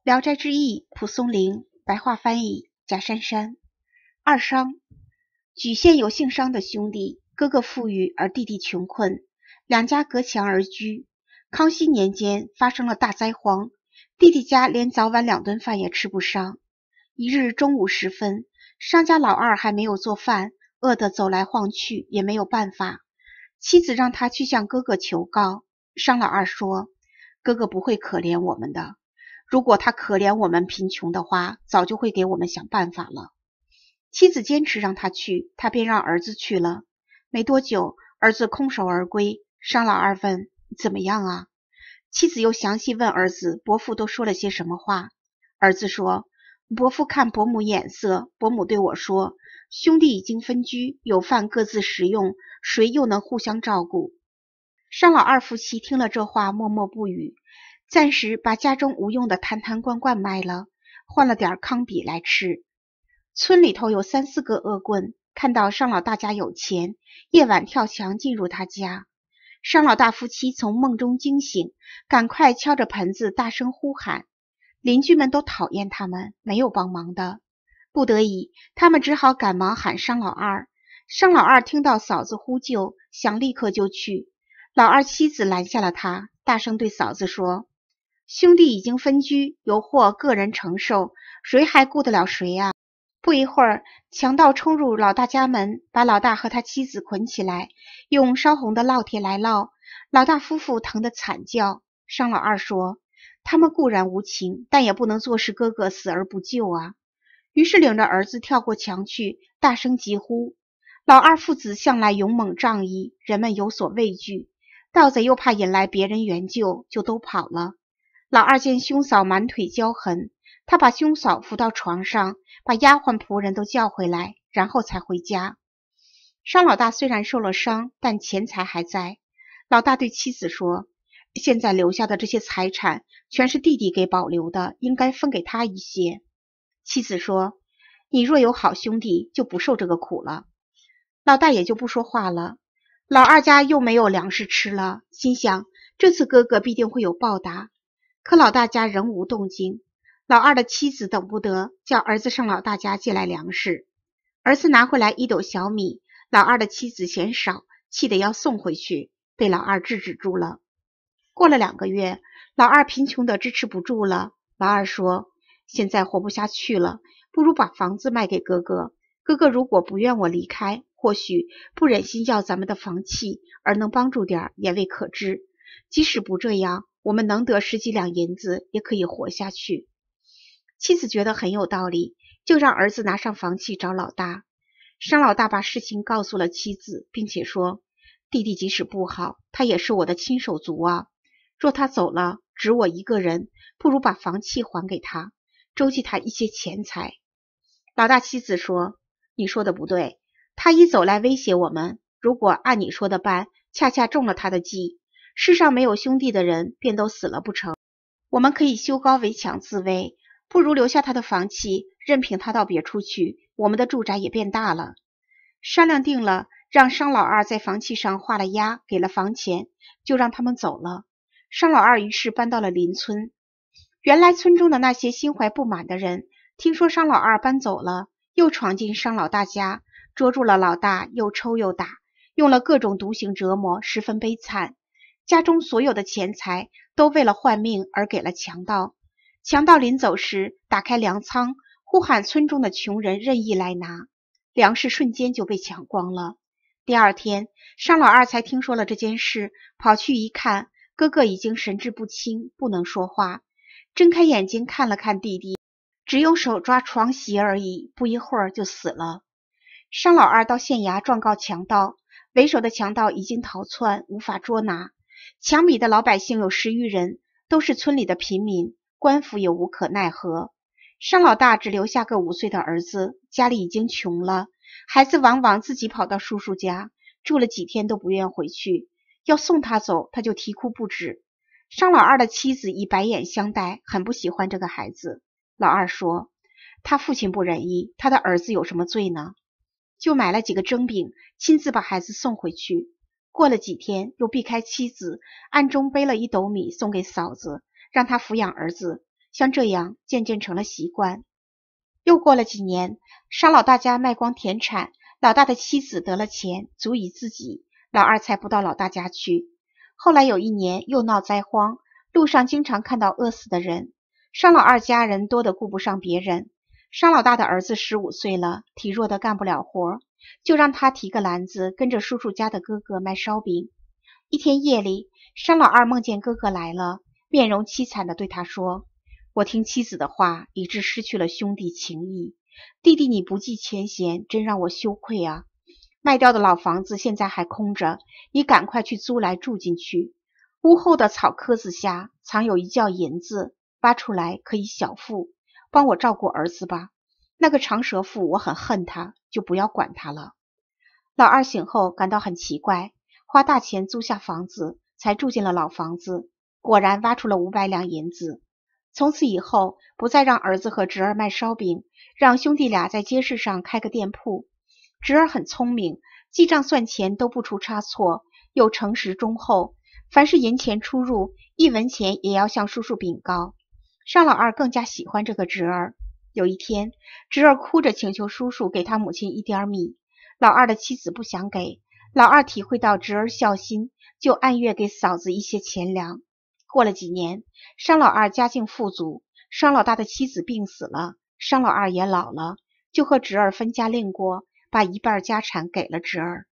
《聊斋志异》蒲松龄白话翻译：贾珊珊二商，莒县有姓商的兄弟，哥哥富裕而弟弟穷困，两家隔墙而居。康熙年间发生了大灾荒，弟弟家连早晚两顿饭也吃不上。一日中午时分，商家老二还没有做饭，饿得走来晃去，也没有办法。妻子让他去向哥哥求告，商老二说：“哥哥不会可怜我们的。”如果他可怜我们贫穷的话，早就会给我们想办法了。妻子坚持让他去，他便让儿子去了。没多久，儿子空手而归。商老二问：“怎么样啊？”妻子又详细问儿子：“伯父都说了些什么话？”儿子说：“伯父看伯母眼色，伯母对我说，兄弟已经分居，有饭各自食用，谁又能互相照顾？”商老二夫妻听了这话，默默不语。暂时把家中无用的坛坛罐罐卖了，换了点糠饼来吃。村里头有三四个恶棍，看到商老大家有钱，夜晚跳墙进入他家。商老大夫妻从梦中惊醒，赶快敲着盆子大声呼喊，邻居们都讨厌他们，没有帮忙的。不得已，他们只好赶忙喊商老二。商老二听到嫂子呼救，想立刻就去，老二妻子拦下了他，大声对嫂子说。兄弟已经分居，由或个人承受，谁还顾得了谁啊？不一会儿，强盗冲入老大家门，把老大和他妻子捆起来，用烧红的烙铁来烙。老大夫妇疼得惨叫。商老二说：“他们固然无情，但也不能坐视哥哥死而不救啊！”于是领着儿子跳过墙去，大声疾呼。老二父子向来勇猛仗义，人们有所畏惧，盗贼又怕引来别人援救，就都跑了。老二见兄嫂满腿焦痕，他把兄嫂扶到床上，把丫鬟仆人都叫回来，然后才回家。商老大虽然受了伤，但钱财还在。老大对妻子说：“现在留下的这些财产，全是弟弟给保留的，应该分给他一些。”妻子说：“你若有好兄弟，就不受这个苦了。”老大也就不说话了。老二家又没有粮食吃了，心想：这次哥哥必定会有报答。可老大家仍无动静，老二的妻子等不得，叫儿子上老大家借来粮食。儿子拿回来一斗小米，老二的妻子嫌少，气得要送回去，被老二制止住了。过了两个月，老二贫穷的支持不住了。老二说：“现在活不下去了，不如把房子卖给哥哥。哥哥如果不愿我离开，或许不忍心要咱们的房契，而能帮助点也未可知。即使不这样。”我们能得十几两银子，也可以活下去。妻子觉得很有道理，就让儿子拿上房契找老大。商老大把事情告诉了妻子，并且说：“弟弟即使不好，他也是我的亲手足啊。若他走了，只我一个人，不如把房契还给他，周济他一些钱财。”老大妻子说：“你说的不对，他一走来威胁我们，如果按你说的办，恰恰中了他的计。”世上没有兄弟的人便都死了不成？我们可以修高围墙自卫，不如留下他的房契，任凭他到别处去。我们的住宅也变大了。商量定了，让商老二在房契上画了押，给了房钱，就让他们走了。商老二于是搬到了邻村。原来村中的那些心怀不满的人，听说商老二搬走了，又闯进商老大家，捉住了老大，又抽又打，用了各种毒刑折磨，十分悲惨。家中所有的钱财都为了换命而给了强盗。强盗临走时打开粮仓，呼喊村中的穷人任意来拿粮食，瞬间就被抢光了。第二天，商老二才听说了这件事，跑去一看，哥哥已经神志不清，不能说话，睁开眼睛看了看弟弟，只用手抓床席而已，不一会儿就死了。商老二到县衙状告强盗，为首的强盗已经逃窜，无法捉拿。抢米的老百姓有十余人，都是村里的贫民，官府也无可奈何。商老大只留下个五岁的儿子，家里已经穷了，孩子往往自己跑到叔叔家，住了几天都不愿回去，要送他走，他就啼哭不止。商老二的妻子以白眼相待，很不喜欢这个孩子。老二说，他父亲不仁义，他的儿子有什么罪呢？就买了几个蒸饼，亲自把孩子送回去。过了几天，又避开妻子，暗中背了一斗米送给嫂子，让她抚养儿子。像这样，渐渐成了习惯。又过了几年，商老大家卖光田产，老大的妻子得了钱，足以自己。老二才不到老大家去。后来有一年又闹灾荒，路上经常看到饿死的人。商老二家人多得顾不上别人。商老大的儿子十五岁了，体弱的干不了活，就让他提个篮子，跟着叔叔家的哥哥卖烧饼。一天夜里，商老二梦见哥哥来了，面容凄惨的对他说：“我听妻子的话，以致失去了兄弟情谊。弟弟你不计前嫌，真让我羞愧啊！卖掉的老房子现在还空着，你赶快去租来住进去。屋后的草棵子下藏有一窖银子，挖出来可以小富。”帮我照顾儿子吧，那个长舌妇，我很恨他，就不要管他了。老二醒后感到很奇怪，花大钱租下房子，才住进了老房子。果然挖出了五百两银子。从此以后，不再让儿子和侄儿卖烧饼，让兄弟俩在街市上开个店铺。侄儿很聪明，记账算钱都不出差错，又诚实忠厚，凡是银钱出入，一文钱也要向叔叔禀告。商老二更加喜欢这个侄儿。有一天，侄儿哭着请求叔叔给他母亲一点米。老二的妻子不想给，老二体会到侄儿孝心，就按月给嫂子一些钱粮。过了几年，商老二家境富足，商老大的妻子病死了，商老二也老了，就和侄儿分家另过，把一半家产给了侄儿。